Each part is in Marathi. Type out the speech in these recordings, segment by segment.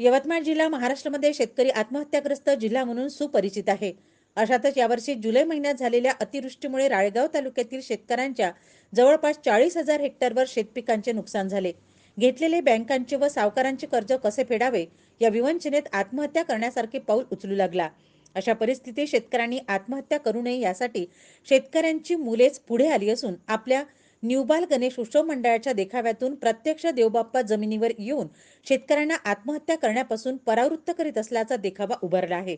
यवतमाळ जिल्हा महाराष्ट्रामध्ये शेतकरी आत्महत्याग्रस्त जिल्हा म्हणून सुपरिचित आहे अशातच यावर्षी जुलै महिन्यात झालेल्या अतिवृष्टीमुळे राळेगाव तालुक्यातील शेतकऱ्यांच्या जवळपास चाळीस हजार हेक्टरवर शेतपिकांचे नुकसान झाले घेतलेले बँकांचे व सावकारांचे कर्ज कसे फेडावे या विवंचनेत आत्महत्या करण्यासारखे पाऊल उचलू लागला अशा परिस्थितीत शेतकऱ्यांनी आत्महत्या करू नये यासाठी शेतकऱ्यांची मुलेच पुढे आली असून आपल्या न्यूबाल गणेश उत्सव मंडळाच्या देखाव्यातून प्रत्यक्ष देवबाप्पा जमिनीवर येऊन शेतकऱ्यांना आत्महत्या करण्यापासून परावृत्त करीत असल्याचा देखावा उभारला आहे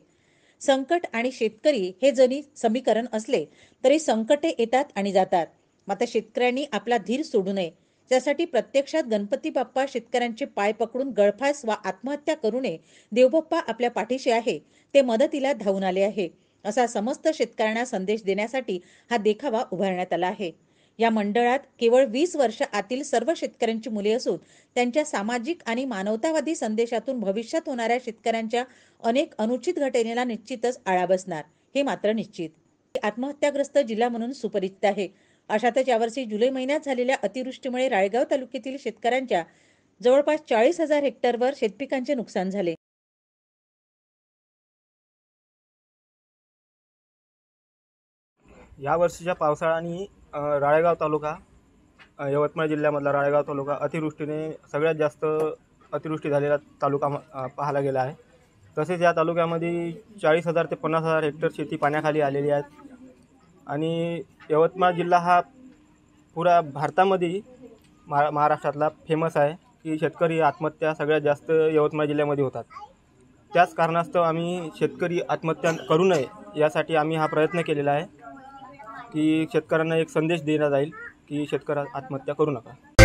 संकट आणि शेतकरी हे जरी समीकरण असले तरी संकटे येतात आणि जातात मात्र शेतकऱ्यांनी आपला धीर सोडू नये त्यासाठी प्रत्यक्षात गणपती बाप्पा शेतकऱ्यांचे पाय पकडून गळफास वा आत्महत्या करू नये देवबाप्पा आपल्या पाठीशी आहे ते मदतीला धावून आले आहे असा समस्त शेतकऱ्यांना संदेश देण्यासाठी हा देखावा उभारण्यात आला आहे या मंडळात केवळ वीस वर्ष आतील सर्व शेतकऱ्यांची मुले असून त्यांच्या सामाजिक आणि मानवतावादी संदेशातून भविष्यात होणाऱ्या शेतकऱ्यांच्या अनेक अनुचित घटनेला निश्चितच आळा बसणार हे मात्र निश्चित आत्महत्याग्रस्त जिल्हा म्हणून सुपरिचित आहे अशातच यावर्षी जुलै महिन्यात झालेल्या अतिवृष्टीमुळे राळेगाव तालुक्यातील शेतकऱ्यांच्या जवळपास चाळीस हजार हेक्टरवर शेतपिकांचे नुकसान झाले या वर्षीच्या पावसाळ्यानी राळेगाव तालुका यवतमाळ जिल्ह्यामधला राळेगाव तालुका अतिवृष्टीने सगळ्यात जास्त अतिवृष्टी झालेला तालुका पाहायला गेला आहे तसेच या तालुक्यामध्ये चाळीस हजार ते पन्नास हजार हेक्टर शेती पाण्याखाली आलेली आहेत आणि यवतमाळ जिल्हा हा पुरा भारतामध्ये महा महाराष्ट्रातला फेमस आहे की शेतकरी आत्महत्या सगळ्यात जास्त यवतमाळ जिल्ह्यामध्ये होतात त्याच कारणास्तव आम्ही शेतकरी आत्महत्या करू नये यासाठी आम्ही हा प्रयत्न केलेला आहे की शेतकऱ्यांना एक संदेश दिला जाईल की शेतकऱ्या आत्महत्या करू नका